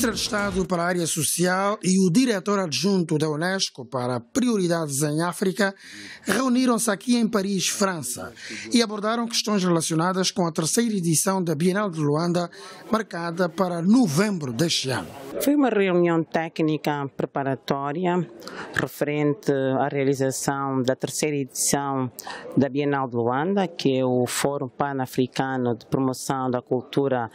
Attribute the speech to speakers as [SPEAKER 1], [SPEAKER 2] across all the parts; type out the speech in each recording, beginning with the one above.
[SPEAKER 1] Secretário de Estado para a Área Social e o diretor adjunto da Unesco para Prioridades em África reuniram-se aqui em Paris, França, e abordaram questões relacionadas com a terceira edição da Bienal de Luanda, marcada para novembro deste ano. Foi uma reunião técnica
[SPEAKER 2] preparatória referente à realização da terceira edição da Bienal de Luanda, que é o Fórum Pan-Africano de Promoção da Cultura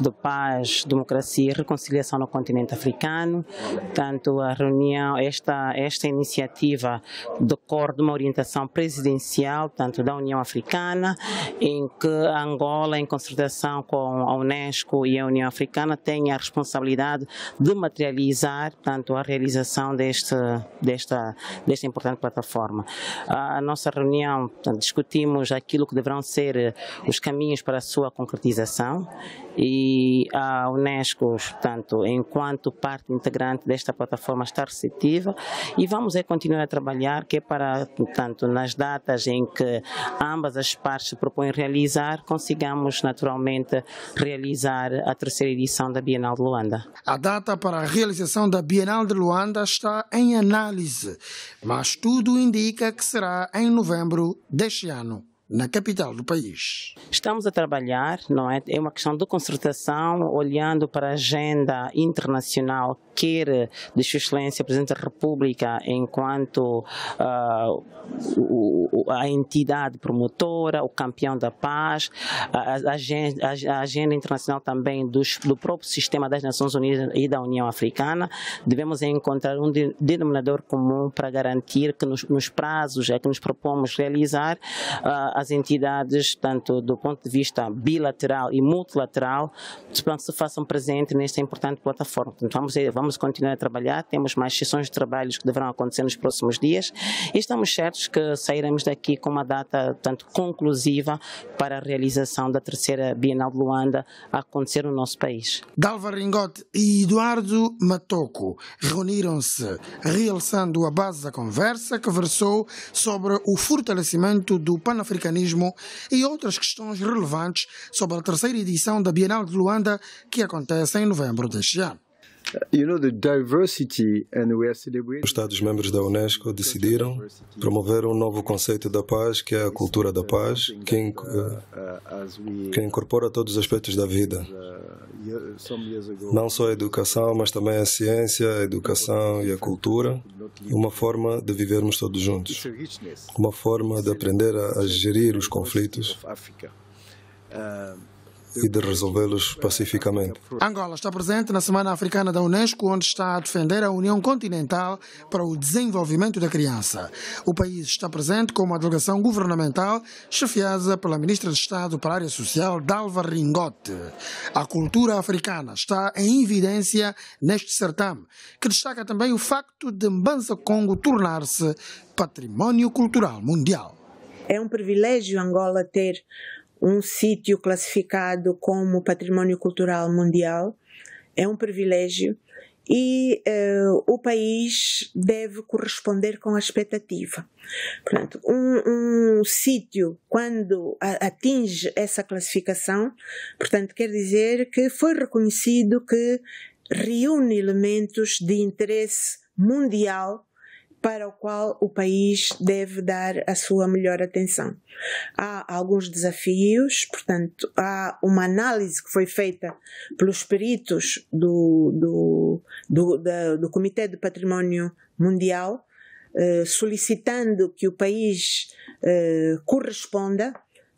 [SPEAKER 2] de Paz, Democracia e Reconciliação no continente africano, tanto a reunião, esta, esta iniciativa decorre de uma orientação presidencial, tanto da União Africana, em que Angola, em concertação com a Unesco e a União Africana, tem a responsabilidade de materializar, tanto a realização deste, desta, desta importante plataforma. A nossa reunião, portanto, discutimos aquilo que deverão ser os caminhos para a sua concretização e a Unesco, portanto, enquanto parte integrante desta plataforma está receptiva e vamos é continuar a trabalhar que é para, portanto, nas datas em que ambas as partes se propõem realizar, consigamos naturalmente realizar a terceira edição da Bienal
[SPEAKER 1] de Luanda. A data para a realização da Bienal de Luanda está em análise, mas tudo indica que será em novembro deste ano na capital do país.
[SPEAKER 2] Estamos a trabalhar, não é? É uma questão de concertação, olhando para a agenda internacional, quer de Sua Excelência Presidente da República, enquanto uh, a entidade promotora, o campeão da paz, a, a, agenda, a agenda, internacional também dos, do próprio sistema das Nações Unidas e da União Africana. Devemos encontrar um denominador comum para garantir que nos, nos prazos a é que nos propomos realizar. Uh, as entidades, tanto do ponto de vista bilateral e multilateral, portanto, se façam presente nesta importante plataforma. Portanto, vamos, vamos continuar a trabalhar, temos mais sessões de trabalhos que deverão acontecer nos próximos dias e estamos certos que sairemos daqui com uma data tanto conclusiva para a realização da terceira Bienal de Luanda a acontecer no nosso país.
[SPEAKER 1] Dalva Ringote e Eduardo Matoco reuniram-se, realçando a base da conversa que versou sobre o fortalecimento do Pan-Africanismo e outras questões relevantes sobre a terceira edição da Bienal de Luanda, que acontece em novembro deste ano.
[SPEAKER 2] Os Estados-membros da Unesco decidiram promover um novo conceito da paz, que é a cultura da paz,
[SPEAKER 1] que,
[SPEAKER 2] incorpora todos os aspectos da vida. Não só a educação, mas também a ciência, a educação e a cultura uma forma de vivermos todos juntos, uma forma de aprender a, a gerir os conflitos e de resolvê-los pacificamente.
[SPEAKER 1] Angola está presente na Semana Africana da Unesco, onde está a defender a União Continental para o Desenvolvimento da Criança. O país está presente com uma delegação governamental chefiada pela Ministra de Estado para a Área Social, Dalva Ringote. A cultura africana está em evidência neste certame, que destaca também o facto de Mbanza Congo tornar-se património cultural mundial. É um privilégio Angola ter
[SPEAKER 3] um sítio classificado como património cultural mundial é um privilégio e uh, o país deve corresponder com a expectativa. Portanto, um, um sítio, quando a, atinge essa classificação, portanto, quer dizer que foi reconhecido que reúne elementos de interesse mundial para o qual o país deve dar a sua melhor atenção. Há alguns desafios, portanto, há uma análise que foi feita pelos peritos do, do, do, da, do Comitê de Património Mundial, eh, solicitando que o país eh, corresponda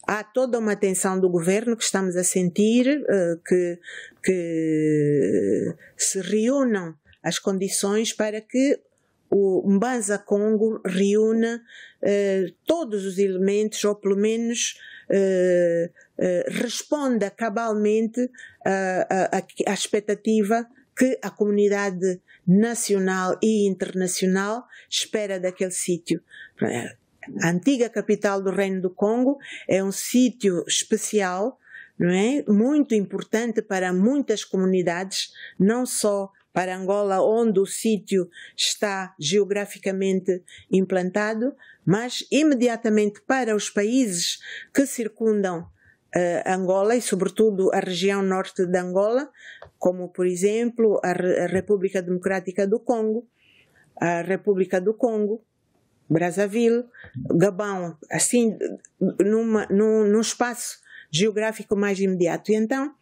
[SPEAKER 3] há toda uma atenção do governo que estamos a sentir, eh, que, que se reúnam as condições para que o Mbanza Congo reúne eh, todos os elementos, ou pelo menos eh, eh, responda cabalmente à expectativa que a comunidade nacional e internacional espera daquele sítio. A antiga capital do Reino do Congo é um sítio especial, não é? muito importante para muitas comunidades, não só para Angola, onde o sítio está geograficamente implantado, mas imediatamente para os países que circundam eh, Angola e, sobretudo, a região norte de Angola, como, por exemplo, a, República Democrática do Congo, a República do Congo, Brazzaville, Gabão, assim, numa, num, num espaço geográfico mais imediato. E então,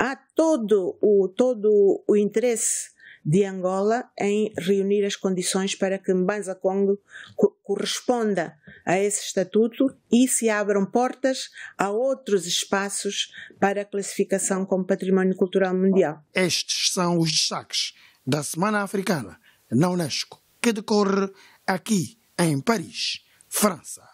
[SPEAKER 3] há todo o, todo o interesse de Angola em reunir as condições para que Mbanza Congo co corresponda a esse estatuto e se abram portas a outros espaços para a classificação como património cultural mundial. Estes
[SPEAKER 1] são os destaques da Semana Africana na Unesco, que decorre aqui em Paris, França.